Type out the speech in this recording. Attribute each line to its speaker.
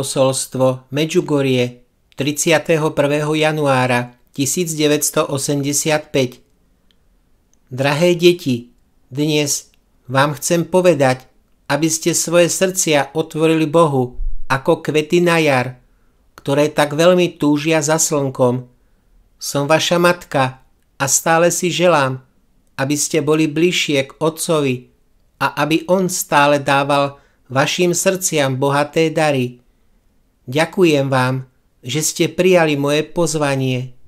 Speaker 1: posolstvo Medžugorie 31. januára 1985. Drahé deti, dnes vám chcem povedať, aby ste svoje srdcia otvorili Bohu ako kvety na jar, ktoré tak veľmi túžia za slnkom. Som vaša matka a stále si želám, aby ste boli bližšie k Otcovi a aby On stále dával vašim srdciam bohaté dary. Ďakujem vám, že ste prijali moje pozvanie